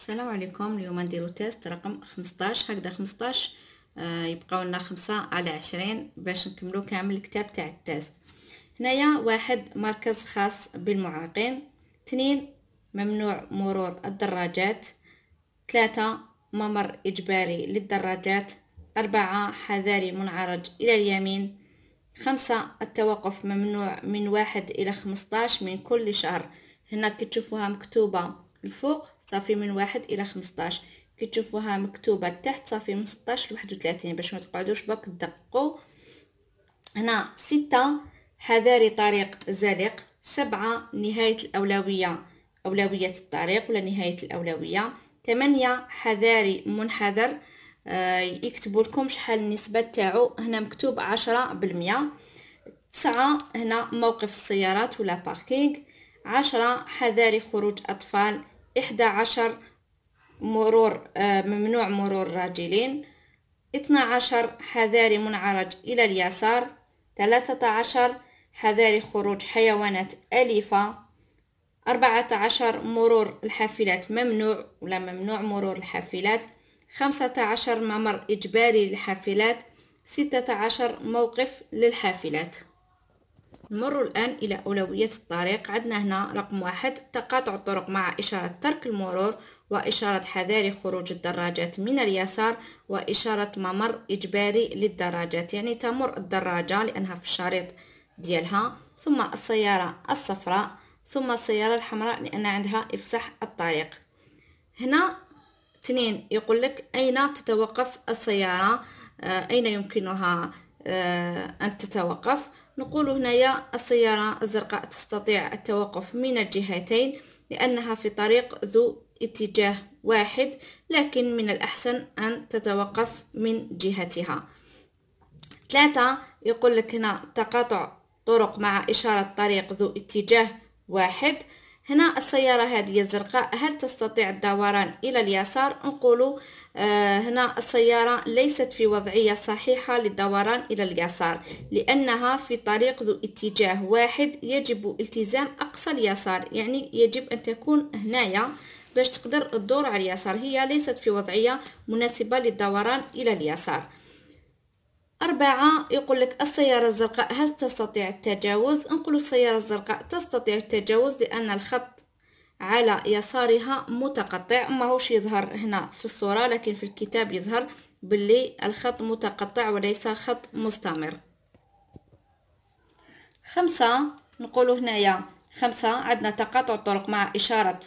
السلام عليكم اليوم نديرو تيست رقم 15 هكذا 15 آه يبقاو لنا 5 على 20 باش نكملو كامل الكتاب تاع التيست هنايا واحد مركز خاص بالمعاقين اثنين ممنوع مرور الدراجات ثلاثة ممر إجباري للدراجات أربعة حذاري منعرج إلى اليمين خمسة التوقف ممنوع من واحد إلى خمسطاش من كل شهر هنا كتشوفوها مكتوبة الفوق صافي من واحد الى خمسطاش كي تشوفوها مكتوبه تحت صافي من ستاش لواحد وثلاثين باش ما تقعدوش برك تدقوا هنا ستة حذاري طريق زلق سبعة نهاية الأولوية أولوية الطريق ولا نهاية الأولوية ثمانية حذاري منحدر آه يكتبوا لكم شحال النسبة تاعو هنا مكتوب عشرة بالمية تسعة هنا موقف السيارات ولا باركينغ عشرة حذاري خروج أطفال إحدى عشر مرور آه، ممنوع مرور راجلين اثنا عشر حذاري منعرج إلى اليسار ثلاثة عشر حذاري خروج حيوانات أليفة أربعة عشر مرور الحافلات ممنوع ولا ممنوع مرور الحافلات خمسة عشر ممر إجباري للحافلات ستة عشر موقف للحافلات نمر الآن إلى أولوية الطريق عندنا هنا رقم واحد تقاطع الطرق مع إشارة ترك المرور وإشارة حذاري خروج الدراجات من اليسار وإشارة ممر إجباري للدراجات يعني تمر الدراجة لأنها في الشريط ديالها ثم السيارة الصفراء ثم السيارة الحمراء لأن عندها إفسح الطريق هنا اثنين يقول لك أين تتوقف السيارة آه، أين يمكنها آه، أن تتوقف نقول هنايا السيارة الزرقاء تستطيع التوقف من الجهتين لأنها في طريق ذو اتجاه واحد لكن من الأحسن أن تتوقف من جهتها ثلاثة يقول لك هنا تقاطع طرق مع إشارة طريق ذو اتجاه واحد هنا السيارة هذه الزرقاء هل تستطيع الدوران إلى اليسار نقوله آه، هنا السيارة ليست في وضعية صحيحة للدوران إلى اليسار لأنها في طريق ذو اتجاه واحد يجب التزام أقصى اليسار يعني يجب أن تكون هنايا باش تقدر تدور على اليسار هي ليست في وضعية مناسبة للدوران إلى اليسار أربعة يقول لك السيارة الزرقاء هل تستطيع التجاوز؟ نقول السيارة الزرقاء تستطيع التجاوز لأن الخط على يسارها متقطع ما هوش يظهر هنا في الصورة لكن في الكتاب يظهر باللي الخط متقطع وليس خط مستمر خمسة نقول هنايا خمسة عندنا تقاطع الطرق مع إشارة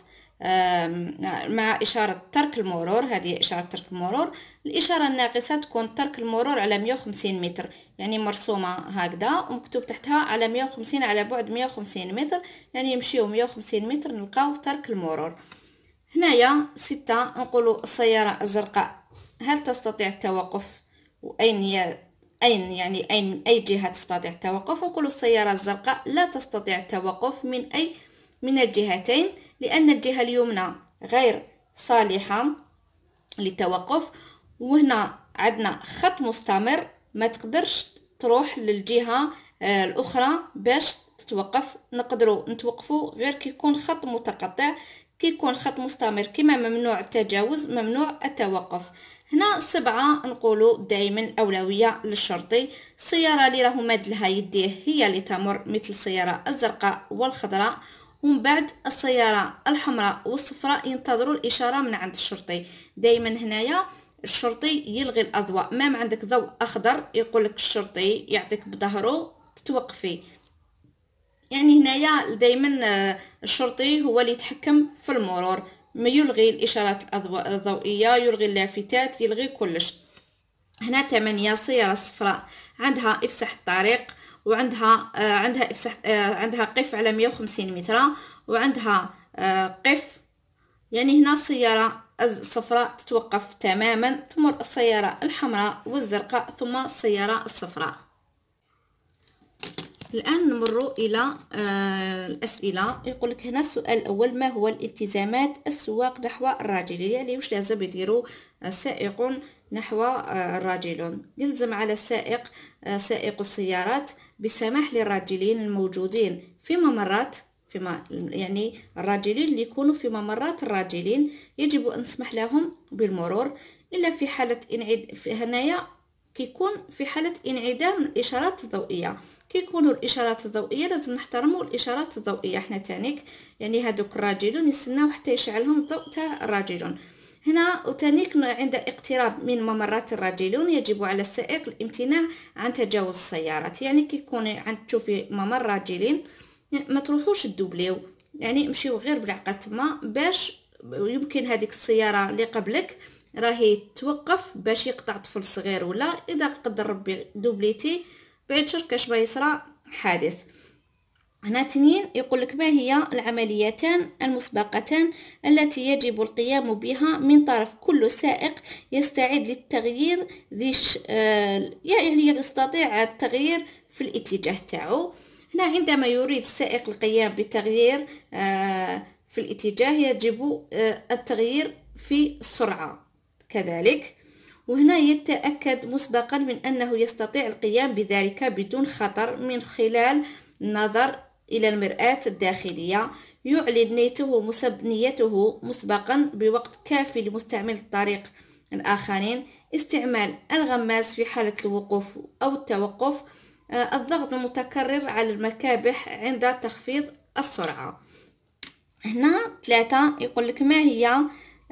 مع إشارة ترك المرور هذه إشارة ترك المرور الإشارة الناقصة تكون ترك المرور على 150 متر يعني مرسومة هكذا ومكتوب تحتها على 150 على بعد 150 متر يعني نمشيو 150 متر نلقاو ترك المرور هنايا ستة نقولوا السيارة الزرقاء هل تستطيع التوقف وأين هي أين يعني أين أي جهة تستطيع التوقف وكل السيارة الزرقاء لا تستطيع التوقف من أي من الجهتين لأن الجهة اليمنى غير صالحة للتوقف وهنا عندنا خط مستمر ما تقدرش تروح للجهة آه، الأخرى باش تتوقف نقدروا نتوقفوا غير كيكون خط متقطع كيكون خط مستمر كما ممنوع التجاوز ممنوع التوقف هنا سبعة نقولوا دائما أولوية للشرطي السيارة اللي راهو مدلها يديه هي اللي تمر مثل السيارة الزرقاء والخضراء ومن بعد السياره الحمراء والصفراء ينتظروا الاشاره من عند الشرطي دائما هنايا الشرطي يلغي الاضواء مام عندك ضوء اخضر يقول لك الشرطي يعطيك بظهره توقفي يعني هنايا دائما آه، الشرطي هو اللي يتحكم في المرور ما يلغي الاشارات الضوئيه يلغي اللافتات يلغي كلش هنا ثمانية سيارة صفراء عندها افسح الطريق وعندها آه، عندها افسح آه، عندها قف على 150 متر وعندها آه، قف يعني هنا السيارة الصفراء تتوقف تماما تمر السيارة الحمراء والزرقاء ثم السيارة الصفراء الآن نمر إلى الأسئلة يقول لك هنا السؤال الأول ما هو الالتزامات السواق نحو الراجل يعني واش لازم يديروا السائقون نحو آه، الراجلون يلزم على السائق آه، سائق السيارات بسماح للراجلين الموجودين في ممرات فيما يعني الراجلين اللي يكونوا في ممرات الراجلين يجب أن نسمح لهم بالمرور إلا في حالة انعد في هنايا كيكون في حالة انعدام الإشارات الضوئية كيكونوا الإشارات الضوئية لازم نحترموا الإشارات الضوئية حنا تانيك يعني هادوك الراجلون يستناو حتى يشعلهم الضوء تاع الراجلون هنا وتانيك عند اقتراب من ممرات الراجلون يجب على السائق الامتناع عن تجاوز السيارات يعني كيكون عند تشوفي ممر راجلين ما تروحوش الدوبليو يعني مشيو غير بالعقل تما باش يمكن هذيك السياره اللي قبلك راهي توقف باش يقطع طفل صغير ولا اذا قدر ربي دوبليتي بعد شر كاش يصرى حادث هنا تنين يقول لك ما هي العمليتان المسبقتان التي يجب القيام بها من طرف كل سائق يستعد للتغيير ذي آه، يعني يستطيع التغيير في الاتجاه تاعو هنا عندما يريد السائق القيام بتغيير آه، في الاتجاه يجب آه، التغيير في السرعة كذلك وهنا يتأكد مسبقا من أنه يستطيع القيام بذلك بدون خطر من خلال نظر إلى المرآة الداخلية يعلن نيته مسب... نيته مسبقا بوقت كافي لمستعمل الطريق الآخرين استعمال الغماز في حالة الوقوف أو التوقف آه، الضغط المتكرر على المكابح عند تخفيض السرعة هنا ثلاثة يقول لك ما هي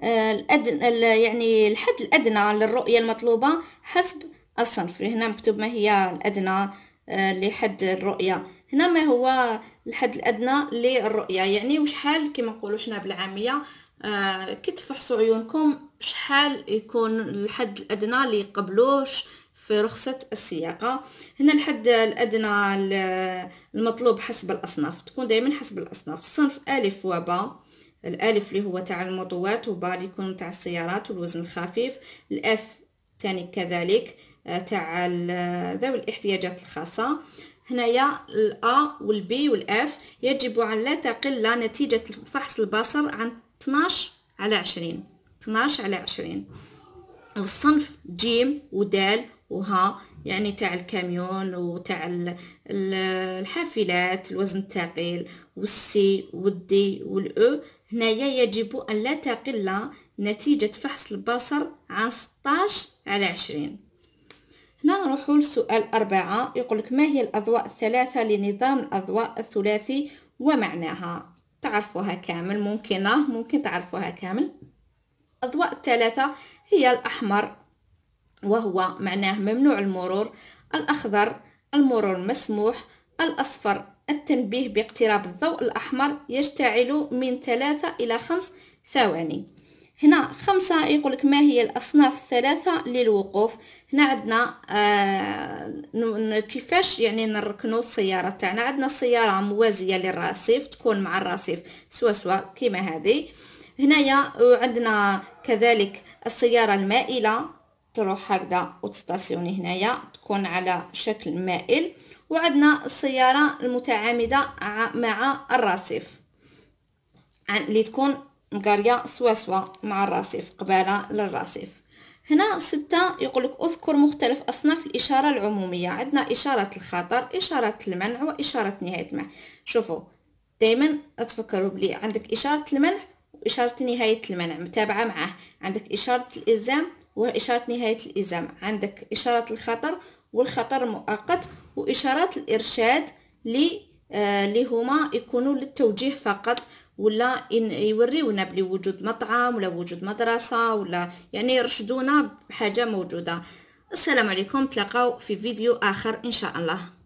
آه، الأدنى يعني الحد الأدنى للرؤية المطلوبة حسب الصنف هنا مكتوب ما هي الأدنى آه، لحد الرؤية هنا ما هو الحد الادنى للرؤيه يعني وشحال كما نقولوا حنا بالعاميه آه كي تفحصوا عيونكم شحال يكون الحد الادنى اللي يقبلوش في رخصة السياقة هنا الحد الأدنى المطلوب حسب الأصناف تكون دائما حسب الأصناف الصنف ألف وباء الألف اللي هو تاع الموطوات وباء اللي يكون تاع السيارات والوزن الخفيف الأف تاني كذلك آه، تاع ذوي الاحتياجات الخاصة هنايا الأ والبي والإف يجب أن لا تقل نتيجة فحص البصر عن 12 على 20 12 على 20 والصنف جيم ودال وها يعني تاع الكاميون وتاع الحافلات الوزن الثقيل والسي والدي والاو e. هنايا يجب ان لا تقل نتيجة فحص البصر عن 16 على 20 هنا نروحو لسؤال أربعة يقولك ما هي الأضواء الثلاثة لنظام الأضواء الثلاثي ومعناها تعرفوها كامل ممكنة ممكن تعرفوها كامل الأضواء الثلاثة هي الأحمر وهو معناه ممنوع المرور الأخضر المرور مسموح الأصفر التنبيه باقتراب الضوء الأحمر يشتعل من ثلاثة إلى خمس ثواني هنا خمسة يقول لك ما هي الأصناف الثلاثة للوقوف هنا عندنا آه كيفاش يعني نركنو السيارة تاعنا عندنا سيارة موازية للرصيف تكون مع الرصيف سوا سوا كيما هذه هنايا عندنا كذلك السيارة المائلة تروح هكذا وتستاسيوني هنايا تكون على شكل مائل وعندنا السيارة المتعامدة مع الرصيف اللي تكون مقارية سوا سوا مع الرصيف قبالة للرصيف هنا ستة يقولك أذكر مختلف أصناف الإشارة العمومية عندنا إشارة الخطر إشارة المنع وإشارة نهاية المنع شوفوا دايما تفكروا بلي عندك إشارة المنع وإشارة نهاية المنع متابعة معاه عندك إشارة الإلزام وإشارة نهاية الإلزام عندك إشارة الخطر والخطر المؤقت وإشارات الإرشاد لي آه هما يكونوا للتوجيه فقط ولا يوريونا بلي وجود مطعم ولا وجود مدرسة ولا يعني يرشدونا بحاجة موجودة السلام عليكم تلقاو في فيديو آخر إن شاء الله